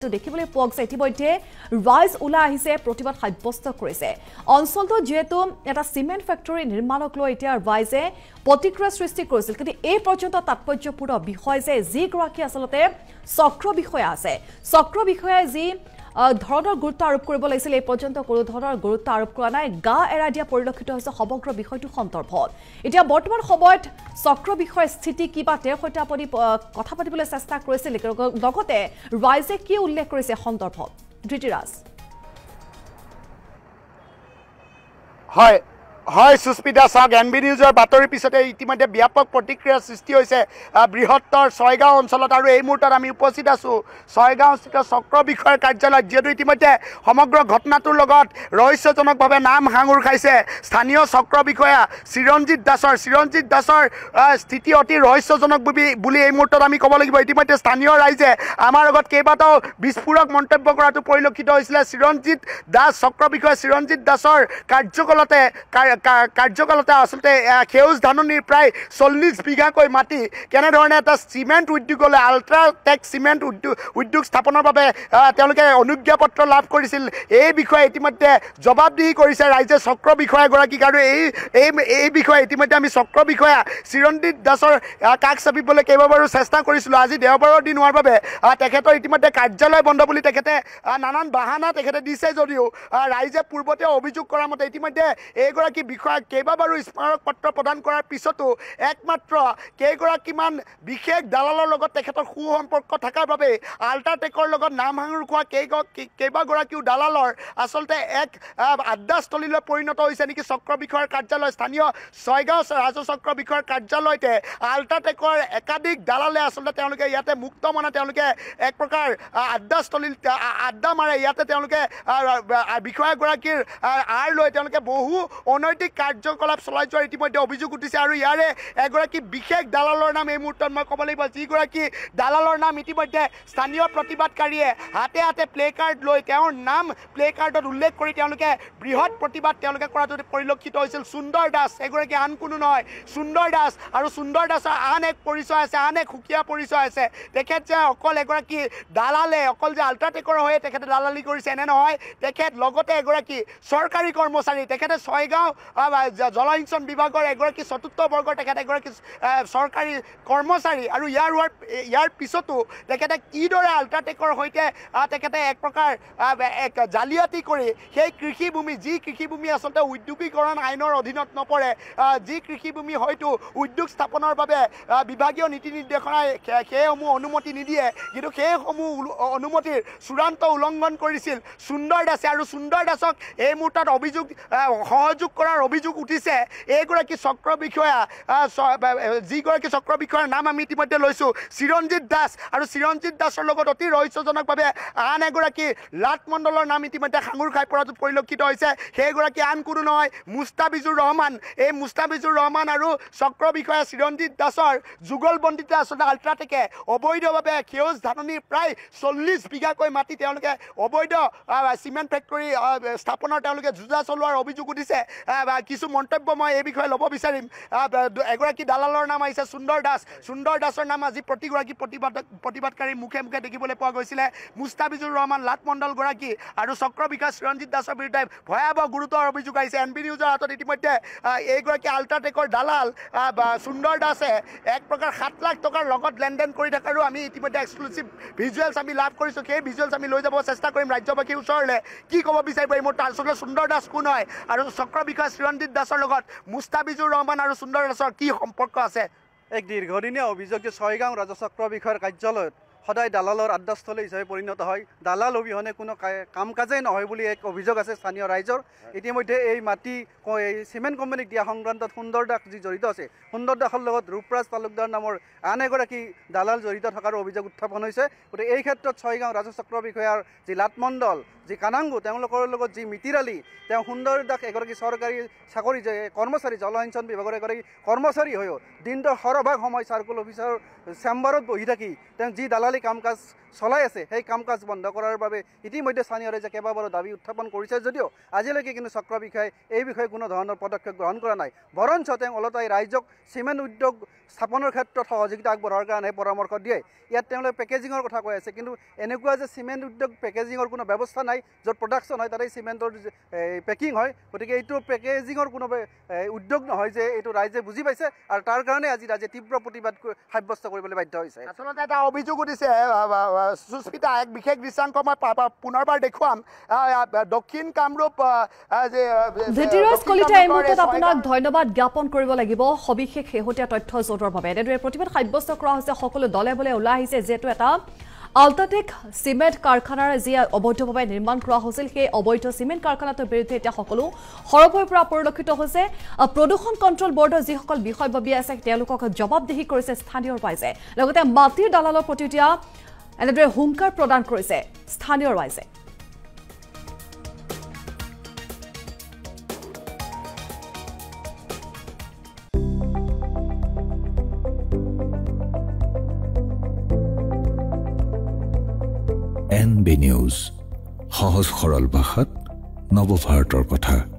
দেখিবলৈ পোৱা গৈছে ইতিমধ্যে ৰাইজ ওলাই আহিছে প্ৰতিবাদ সাব্যস্ত কৰিছে অঞ্চলটোত যিহেতু এটা চিমেণ্ট ফেক্টৰী নিৰ্মাণক লৈ এতিয়া ৰাইজে প্ৰতিক্ৰিয়া সৃষ্টি কৰিছিল কিন্তু এই পৰ্যন্ত তাৎপৰ্যপূৰ্ণ বিষয় যে যিগৰাকী আচলতে চক্ৰ বিষয়া আছে চক্ৰ বিষয়াই যি ধৰণৰ গুৰুত্ব আৰোপ কৰিব লাগিছিল এই পৰ্যন্ত কোনো ধৰণৰ গুৰুত্ব আৰোপ কৰা নাই গা এৰাই দিয়া পৰিলক্ষিত হৈছে সমগ্ৰ বিষয়টো সন্দৰ্ভত এতিয়া বৰ্তমান সময়ত চক্ৰ বিষয়ৰ স্থিতি কি বা তেওঁৰ সৈতে আপুনি কথা পাতিবলৈ চেষ্টা কৰিছিল লগতে ৰাইজে কি উল্লেখ কৰিছে সন্দৰ্ভত ধৃতিৰাজ হয় হয় সুস্মিতা চাওক এন বি নিউজৰ বাতৰিৰ পিছতে ইতিমধ্যে ব্যাপক প্ৰতিক্ৰিয়াৰ সৃষ্টি হৈছে বৃহত্তৰ ছয়গাঁও অঞ্চলত আৰু এই মুহূৰ্তত আমি উপস্থিত আছোঁ ছয়গাঁওস্থিত চক্ৰ বিষয়ৰ কাৰ্যালয়ত যিহেতু ইতিমধ্যে সমগ্ৰ ঘটনাটোৰ লগত ৰহস্যজনকভাৱে নাম সাঙুৰ খাইছে স্থানীয় চক্ৰ বিষয়া চিৰঞ্জিত দাসৰ চিৰঞ্জিত দাসৰ স্থিতি অতি ৰহস্যজনক বুলি বুলি এই মুহূৰ্তত আমি ক'ব লাগিব ইতিমধ্যে স্থানীয় ৰাইজে আমাৰ লগত কেইবাটাও বিস্ফোৰক মন্তব্য কৰাটো পৰিলক্ষিত হৈছিলে চিৰঞ্জিত দাস চক্ৰ বিষয়া চিৰঞ্জিত দাসৰ কাৰ্যকলতে কাৰ্যকালতা আচলতে সেউজ ধাননিৰ প্ৰায় চল্লিছ বিঘাকৈ মাটি কেনেধৰণে এটা চিমেণ্ট উদ্যোগলৈ আল্ট্ৰা টেক চিমেণ্ট উদ্যোগ উদ্যোগ স্থাপনৰ বাবে তেওঁলোকে অনুজ্ঞাপত্ৰ লাভ কৰিছিল এই বিষয়ে ইতিমধ্যে জবাবদিহি কৰিছে ৰাইজে চক্ৰ বিষয়াগৰাকীক আৰু এই এই এই বিষয়ে ইতিমধ্যে আমি চক্ৰ বিষয়া চিৰঞ্জিত দাসৰ কাষ চাপিবলৈ কেইবাবাৰো চেষ্টা কৰিছিলোঁ আজি দেওবাৰৰ দিন হোৱাৰ বাবে তেখেতৰ ইতিমধ্যে কাৰ্যালয় বন্ধ বুলি তেখেতে নানান বাহানা তেখেতে দিছে যদিও ৰাইজে পূৰ্বতে অভিযোগ কৰা মতে ইতিমধ্যে এইগৰাকী বিষয়াক কেইবাবাৰো স্মাৰকপত্ৰ প্ৰদান কৰাৰ পিছতো একমাত্ৰ কেইগৰাকীমান বিশেষ দালালৰ লগত তেখেতৰ সু সম্পৰ্ক থকাৰ বাবে আল্ট্ৰাটেকৰ লগত নাম সাঙুৰ খোৱা কেই কেইবাগৰাকীও দালালৰ আচলতে এক আড্ডাস্থলীলৈ পৰিণত হৈছে নেকি চক্ৰ বিষয়াৰ কাৰ্যালয় স্থানীয় ছয়গাঁও ৰাজচক্ৰ বিষয়াৰ কাৰ্যালয়তে আল্ট্ৰাটেকৰ একাধিক দালালে আচলতে তেওঁলোকে ইয়াতে মুক্ত মানে তেওঁলোকে এক প্ৰকাৰ আড্ডাস্থলী আড্ডা মাৰে ইয়াতে তেওঁলোকে বিষয়াগৰাকীৰ আঁৰ লৈ তেওঁলোকে বহু অন্য অনৈতিক কাৰ্যকলাপ চলাই যোৱাৰ ইতিমধ্যে অভিযোগ উঠিছে আৰু ইয়াৰে এগৰাকী বিশেষ দালালৰ নাম এই মুহূৰ্তত মই ক'ব লাগিব যিগৰাকী দালালৰ নাম ইতিমধ্যে স্থানীয় প্ৰতিবাদকাৰীয়ে হাতে হাতে প্লে কাৰ্ড লৈ তেওঁৰ নাম প্লে কাৰ্ডত উল্লেখ কৰি তেওঁলোকে বৃহৎ প্ৰতিবাদ তেওঁলোকে কৰাটো পৰিলক্ষিত হৈছিল সুন্দৰ দাস এগৰাকী আন কোনো নহয় সুন্দৰ দাস আৰু সুন্দৰ দাসৰ আন এক পৰিচয় আছে আন এক সুকীয়া পৰিচয় আছে তেখেত যে অকল এগৰাকী দালালে অকল যে আল্ট্ৰাটেকৰ হৈয়ে তেখেতে দালালি কৰিছে এনে নহয় তেখেত লগতে এগৰাকী চৰকাৰী কৰ্মচাৰী তেখেতে ছয়গাঁও জলসিঞ্চন বিভাগৰ এগৰাকী চতুৰ্থ বৰ্গৰ তেখেত এগৰাকী চৰকাৰী কৰ্মচাৰী আৰু ইয়াৰ হোৱাৰ ইয়াৰ পিছতো তেখেতে কিদৰে আল্ট্ৰাটেকৰ সৈতে তেখেতে এক প্ৰকাৰ জালিয়াতি কৰি সেই কৃষিভূমি যি কৃষিভূমি আচলতে উদ্যোগীকৰণ আইনৰ অধীনত নপৰে যি কৃষিভূমি হয়তো উদ্যোগ স্থাপনৰ বাবে বিভাগীয় নীতি নিৰ্দেশনাই সেইসমূহ অনুমতি নিদিয়ে কিন্তু সেইসমূহ অনুমতিৰ চূড়ান্ত উলংঘন কৰিছিল সুন্দৰ দাসে আৰু সুন্দৰ দাসক এই মুহূৰ্তত অভিযোগ সহযোগ কৰা কৰাৰ অভিযোগ উঠিছে এইগৰাকী চক্ৰ বিষয়া যিগৰাকী চক্ৰ বিষয়াৰ নাম আমি ইতিমধ্যে লৈছোঁ চিৰঞ্জিৎ দাস আৰু চিৰঞ্জিৎ দাসৰ লগত অতি ৰহস্যজনকভাৱে আন এগৰাকী লাট মণ্ডলৰ নাম ইতিমধ্যে সাঙুৰ খাই পৰাটো পৰিলক্ষিত হৈছে সেইগৰাকী আন কোনো নহয় মুস্তাফিজুৰ ৰহমান এই মুস্তাফিজুৰ ৰহমান আৰু চক্ৰ বিষয়া চিৰঞ্জিৎ দাসৰ যুগলবন্দীতে আচলতে আল্ট্ৰাটেকে অবৈধভাৱে সেউজ ধাননিৰ প্ৰায় চল্লিছ বিঘাকৈ মাটি তেওঁলোকে অবৈধ চিমেণ্ট ফেক্টৰী স্থাপনৰ তেওঁলোকে যুঁজা চলোৱাৰ অভিযোগ উঠিছে কিছু মন্তব্য মই এই বিষয়ে ল'ব বিচাৰিম এগৰাকী দালালৰ নাম আহিছে সুন্দৰ দাস সুন্দৰ দাসৰ নাম আজি প্ৰতিগৰাকী প্ৰতিবাদক প্ৰতিবাদকাৰীৰ মুখে মুখে দেখিবলৈ পোৱা গৈছিলে মুস্তাফিজুৰ ৰহমান লাটমণ্ডলগৰাকী আৰু চক্ৰ বিকাশ ৰঞ্জিৎ দাসৰ বিৰুদ্ধে ভয়াৱহ গুৰুতৰ অভিযোগ আহিছে এন বি নিউজৰ হাতত ইতিমধ্যে এইগৰাকী আল্ট্ৰাটেকৰ দালাল সুন্দৰ দাসে এক প্ৰকাৰ সাত লাখ টকাৰ লগত লেনদেন কৰি থকাৰো আমি ইতিমধ্যে এক্সক্লুচিভ ভিজুৱেলছ আমি লাভ কৰিছোঁ সেই ভিজুৱেলছ আমি লৈ যাব চেষ্টা কৰিম ৰাজ্যবাসীৰ ওচৰলৈ কি ক'ব বিচাৰিব মোৰ তাৰ ওচৰলৈ সুন্দৰ দাস কোন হয় আৰু চক্ৰ বিকাশ এছ ৰঞ্জিত দাসৰ লগত মুস্তাফিজুৰ ৰহমান আৰু সুন্দৰ দাসৰ কি সম্পৰ্ক আছে এক দীৰ্ঘদিনীয়া অভিযোগ যে ছয়গাঁও ৰাজচক্ৰ বিষয়ৰ কাৰ্যালয়ত সদায় দালালৰ আড্ডাস্থলী হিচাপে পৰিণত হয় দালাল অবিহনে কোনো কাম কাজেই নহয় বুলি এক অভিযোগ আছে স্থানীয় ৰাইজৰ ইতিমধ্যে এই মাটি এই চিমেণ্ট কোম্পানীক দিয়া সংক্ৰান্তত সুন্দৰ দাস যি জড়িত আছে সুন্দৰ দাসৰ লগত ৰূপৰাজ তালুকদাৰ নামৰ আন এগৰাকী দালাল জড়িত থকাৰ অভিযোগ উত্থাপন হৈছে গতিকে এই ক্ষেত্ৰত ছয়গাঁও ৰাজচক্ৰ বিষয়াৰ জিলাত মণ্ডল যি কানাংগু তেওঁলোকৰ লগত যি মিতিৰালি তেওঁ সুন্দৰ দাস এগৰাকী চৰকাৰী চাকৰি কৰ্মচাৰী জলসিঞ্চন বিভাগৰ এগৰাকী কৰ্মচাৰী হৈও দিনটোৰ সৰহভাগ সময় চাৰ্কুল অফিচৰ চেম্বাৰত বহি থাকি তেওঁ যি দালালি কাম কাজ চলাই আছে সেই কাম কাজ বন্ধ কৰাৰ বাবে ইতিমধ্যে স্থানীয় ৰাইজে কেইবাবাৰো দাবী উত্থাপন কৰিছে যদিও আজিলৈকে কিন্তু চক্ৰ বিষয়ে এই বিষয়ে কোনো ধৰণৰ পদক্ষেপ গ্ৰহণ কৰা নাই বৰঞ্চ তেওঁ অলতাই ৰাইজক চিমেণ্ট উদ্যোগ স্থাপনৰ ক্ষেত্ৰত সহযোগিতা আগবঢ়াৰ কাৰণেহে পৰামৰ্শ দিয়ে ইয়াত তেওঁলোকে পেকেজিঙৰ কথা কৈ আছে কিন্তু এনেকুৱা যে চিমেণ্ট উদ্যোগ পেকেজিঙৰ কোনো ব্যৱস্থা নাই য'ত প্ৰডাকশ্যন হয় তাতেই চিমেণ্টৰ পেকিং হয় গতিকে এইটো পেকেজিঙৰ কোনো উদ্যোগ নহয় যে এইটো ৰাইজে বুজি পাইছে আৰু তাৰ কাৰণে আজি ৰাইজে তীব্ৰ প্ৰতিবাদ সাব্যস্ত কৰিবলৈ বাধ্য হৈছে আচলতে এটা অভিযোগো দিছে সুস্মিতা এক বিশেষ দৃশ্যাংশ মই পুনৰবাৰ দেখুৱাম দক্ষিণ কামৰূপ ধৃতিৰাজ কলিতা এই মুহূৰ্তত আপোনাক ধন্যবাদ জ্ঞাপন কৰিব লাগিব সবিশেষ শেহতীয়া তথ্য জোটৰ বাবে এনেদৰে প্ৰতিবাদ সাব্যস্ত কৰা হৈছে সকলো দলে বোলে ওলাই আহিছে যিহেতু এটা আল্ট্ৰাটেক চিমেণ্ট কাৰখানাৰে যি অবৈধভাৱে নিৰ্মাণ কৰা হৈছিল সেই অবৈধ চিমেণ্ট কাৰখানাটোৰ বিৰুদ্ধে এতিয়া সকলো সৰব পৰা পৰিলক্ষিত হৈছে প্ৰদূষণ কণ্ট্ৰল বৰ্ডৰ যিসকল বিষয়ববী আছে তেওঁলোকক জবাবদিহি কৰিছে স্থানীয় ৰাইজে লগতে মাটিৰ দালালৰ প্ৰতি এতিয়া এনেদৰে হুংকাৰ প্ৰদান কৰিছে স্থানীয় ৰাইজে এন বি নিউজ সহজ সৰল ভাষাত নৱভাৰতৰ কথা